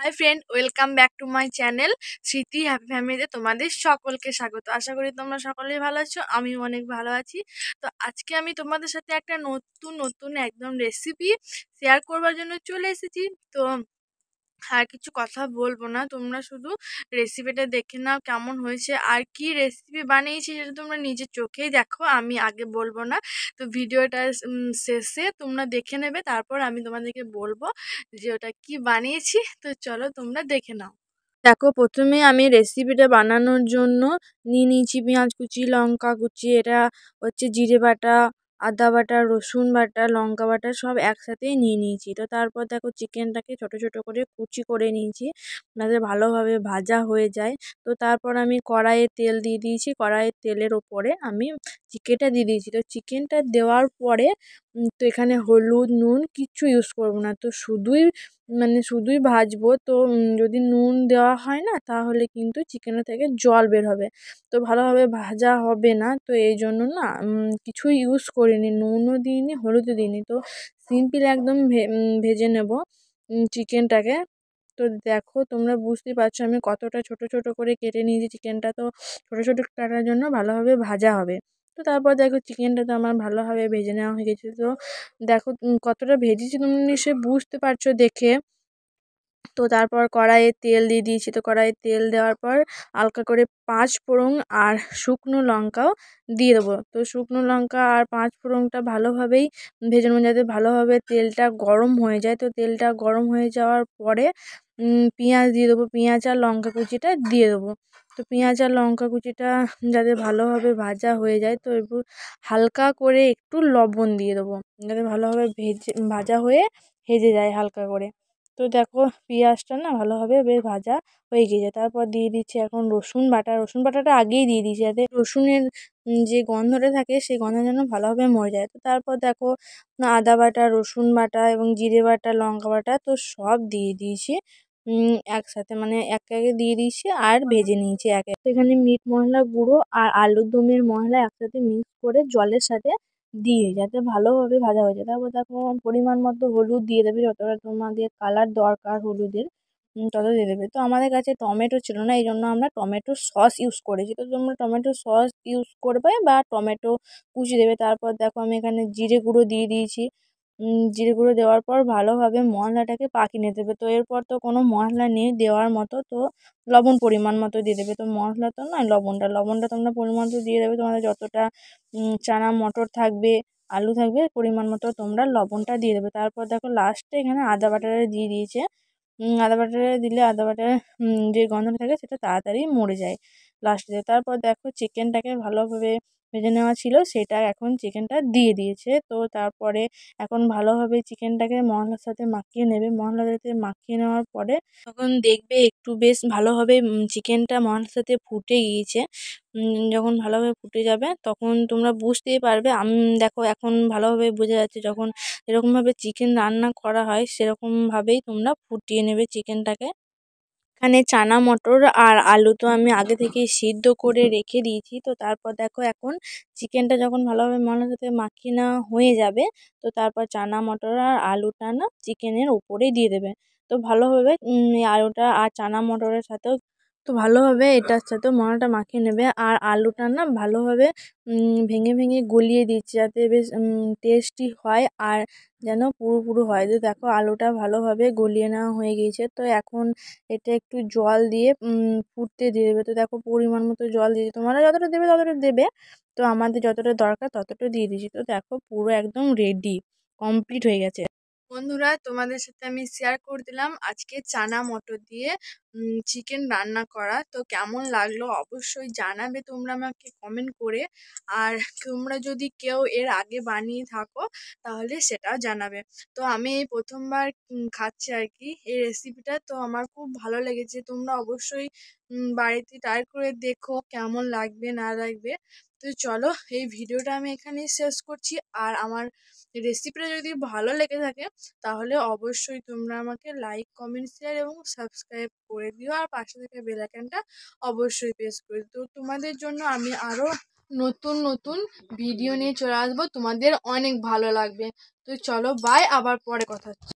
high friend welcome back to my channel Smriti happy ফ্যামিলিতে তোমাদের সকলকে স্বাগত আশা করি তোমরা সকলেই ভালো আছো আমি অনেক ভালো আছি তো আজকে আমি তোমাদের সাথে একটা নতুন নতুন একদম রেসিপি শেয়ার করবার জন্য চলে এসেছি তো আর কিছু কথা বলবো না তোমরা শুধু রেসিপিটা দেখে নাও কেমন হয়েছে আর কি রেসিপি বানিয়েছি সেটা তোমরা নিজের চোখেই দেখো আমি আগে বলবো না তো ভিডিওটা শেষে তোমরা দেখে নেবে তারপর আমি তোমাদেরকে বলবো যে ওটা কি বানিয়েছি তো চলো তোমরা দেখে নাও দেখো প্রথমে আমি রেসিপিটা বানানোর জন্য নিয়ে নিয়েছি পেঁয়াজ কুচি লঙ্কা কুচি এটা হচ্ছে জিরে বাটা আদা বাটা রসুন বাটা লঙ্কা বাটা সব একসাথেই নিয়ে নিয়েছি তো তারপর দেখো চিকেনটাকে ছোটো ছোটো করে কুচি করে নিয়েছি যাতে ভালোভাবে ভাজা হয়ে যায় তো তারপর আমি কড়াইয়ে তেল দিয়ে দিয়েছি কড়াইয়ের তেলের ওপরে আমি চিকেনটা দিয়ে দিয়েছি তো চিকেনটা দেওয়ার পরে তো এখানে হলুদ নুন কিচ্ছু ইউজ করবো না তো শুধুই মানে শুধুই ভাজবো তো যদি নুন দেওয়া হয় না তাহলে কিন্তু চিকেনের থেকে জল বের হবে তো ভালোভাবে ভাজা হবে না তো এই জন্য না কিছুই ইউজ করিনি নুনও দিইনি হলুদও দিইনি তো সিম্পল একদম ভেজে নেব চিকেনটাকে তো দেখো তোমরা বুঝতে পারছো আমি কতটা ছোট ছোট করে কেটে নিয়েছি চিকেনটা তো ছোট ছোট কাটার জন্য ভালোভাবে ভাজা হবে তো তারপর দেখো চিকেনটা তো আমার ভালোভাবে ভেজে নেওয়া হয়ে গেছে তো দেখো কতটা ভেজেছি তুমি নিশ্চয়ই বুঝতে পারছো দেখে তো তারপর কড়াইয়ে তেল দিয়ে দিয়েছি তো কড়াইয়ে তেল দেওয়ার পর হালকা করে পাঁচ ফোড়ন আর শুকনো লঙ্কাও দিয়ে দেবো তো শুকনো লঙ্কা আর পাঁচ ফোড়নটা ভালোভাবেই ভেজে নেবো যাতে ভালোভাবে তেলটা গরম হয়ে যায় তো তেলটা গরম হয়ে যাওয়ার পরে পেঁয়াজ দিয়ে দেবো পেঁয়াজ আর লঙ্কা কুচিটা দিয়ে দেবো তো পেঁয়াজ আর লঙ্কা কুচিটা যাতে ভালোভাবে ভাজা হয়ে যায় তো একটু হালকা করে একটু লবণ দিয়ে দেবো যাতে ভালোভাবে ভেজে ভাজা হয়ে ভেজে যায় হালকা করে তো দেখো পেঁয়াজটা না ভালোভাবে বেশ ভাজা হয়ে গিয়েছে তারপর দিয়ে দিচ্ছি এখন রসুন বাটা রসুন বাটাটা আগেই দিয়ে দিচ্ছি যাতে রসুনের যে গন্ধটা থাকে সেই গন্ধ যেন ভালোভাবে মরে যায় তো তারপর দেখো আদা বাটা রসুন বাটা এবং জিরে বাটা লঙ্কা বাটা তো সব দিয়ে দিয়েছি একসাথে মানে এক একে দিয়ে দিয়েছি আর ভেজে নিয়েছি এক এখানে মিট মশলা গুঁড়ো আর আলুর দমের মশলা একসাথে মিক্স করে জলের সাথে দিয়ে যাতে ভালোভাবে ভাজা হয়ে যায় তারপর দেখো পরিমাণ মতো হলুদ দিয়ে দেবে যতটা তোমাদের কালার দরকার হলুদের তত দিয়ে দেবে তো আমাদের কাছে টমেটো ছিল না এই জন্য আমরা টমেটো সস ইউজ করেছি তো তোমরা টমেটো সস ইউজ করবে বা টমেটো কুচি দেবে তারপর দেখো আমি এখানে জিরে গুঁড়ো দিয়ে দিয়েছি জিরে গুঁড়ো দেওয়ার পর ভালোভাবে মশলাটাকে পাকিয়ে নিতে হবে তো এরপর তো কোনো মশলা নেই দেওয়ার মতো তো লবণ পরিমাণ মতো দিয়ে দেবে তো মশলা তো নয় লবণটা লবণটা তোমরা পরিমাণ মতো দিয়ে দেবে তোমাদের যতটা চানা মটর থাকবে আলু থাকবে পরিমাণ মতো তোমরা লবণটা দিয়ে দেবে তারপর দেখো লাস্টে এখানে আদা বাটারে দিয়ে দিয়েছে আদা বাটারে দিলে আদা বাটার যে গন্ধটা থাকে সেটা তাড়াতাড়ি মরে যায় লাস্টে তারপর দেখো চিকেনটাকে ভালোভাবে ভেজে নেওয়া ছিল সেটা এখন চিকেনটা দিয়ে দিয়েছে তো তারপরে এখন ভালোভাবে চিকেনটাকে মশলার সাথে মাখিয়ে নেবে মশলার সাথে মাখিয়ে নেওয়ার পরে তখন দেখবে একটু বেশ ভালোভাবে চিকেনটা মশলার সাথে ফুটে গিয়েছে যখন ভালোভাবে ফুটে যাবে তখন তোমরা বুঝতেই পারবে আমি দেখো এখন ভালোভাবে বোঝা যাচ্ছে যখন এরকমভাবে চিকেন রান্না করা হয় সেরকমভাবেই তোমরা ফুটিয়ে নেবে চিকেনটাকে এখানে চানা মটর আর আলু তো আমি আগে থেকেই সিদ্ধ করে রেখে দিয়েছি তো তারপর দেখো এখন চিকেনটা যখন ভালোভাবে মশলার মাখি না হয়ে যাবে তো তারপর চানা মটর আর আলুটা না চিকেনের ওপরে দিয়ে দেবে তো ভালোভাবে আলুটা আর চানা মটরের সাথেও তো ভালোভাবে এটার সাথে মশলাটা মাখিয়ে নেবে আর আলুটা না ভালোভাবে ভেঙে ভেঙে গলিয়ে দিচ্ছি যাতে বেশ টেস্টি হয় আর যেন পুরো হয় তো দেখো আলুটা ভালোভাবে গলিয়ে নেওয়া হয়ে গিয়েছে তো এখন এটা একটু জল দিয়ে ফুটতে দিয়ে দেবে তো দেখো পরিমাণ মতো জল দিয়ে তোমরা যতটা দেবে ততটা দেবে তো আমাদের যতটা দরকার ততটা দিয়ে দিচ্ছি তো দেখো পুরো একদম রেডি কমপ্লিট হয়ে গেছে বন্ধুরা তোমাদের সাথে আমি শেয়ার করে দিলাম আজকে চানা মটর দিয়ে চিকেন রান্না করা তো কেমন লাগলো অবশ্যই জানাবে তোমরা আমাকে কমেন্ট করে আর তোমরা যদি কেউ এর আগে বানিয়ে থাকো তাহলে সেটাও জানাবে তো আমি এই প্রথমবার খাচ্ছি আর কি এই রেসিপিটা তো আমার খুব ভালো লেগেছে তোমরা অবশ্যই বাড়িতে ট্রাই করে দেখো কেমন লাগবে না লাগবে তো চলো এই ভিডিওটা আমি এখানেই শেষ করছি আর আমার রেসিপিটা যদি ভালো লেগে থাকে তাহলে অবশ্যই তোমরা আমাকে লাইক কমেন্ট শেয়ার এবং সাবস্ক্রাইব করে দিও আর পাশে থেকে বেলাকানটা অবশ্যই প্রেস করে দিও তোমাদের জন্য আমি আরও নতুন নতুন ভিডিও নিয়ে চলে আসবো তোমাদের অনেক ভালো লাগবে তো চলো বাই আবার পরে কথা হচ্ছে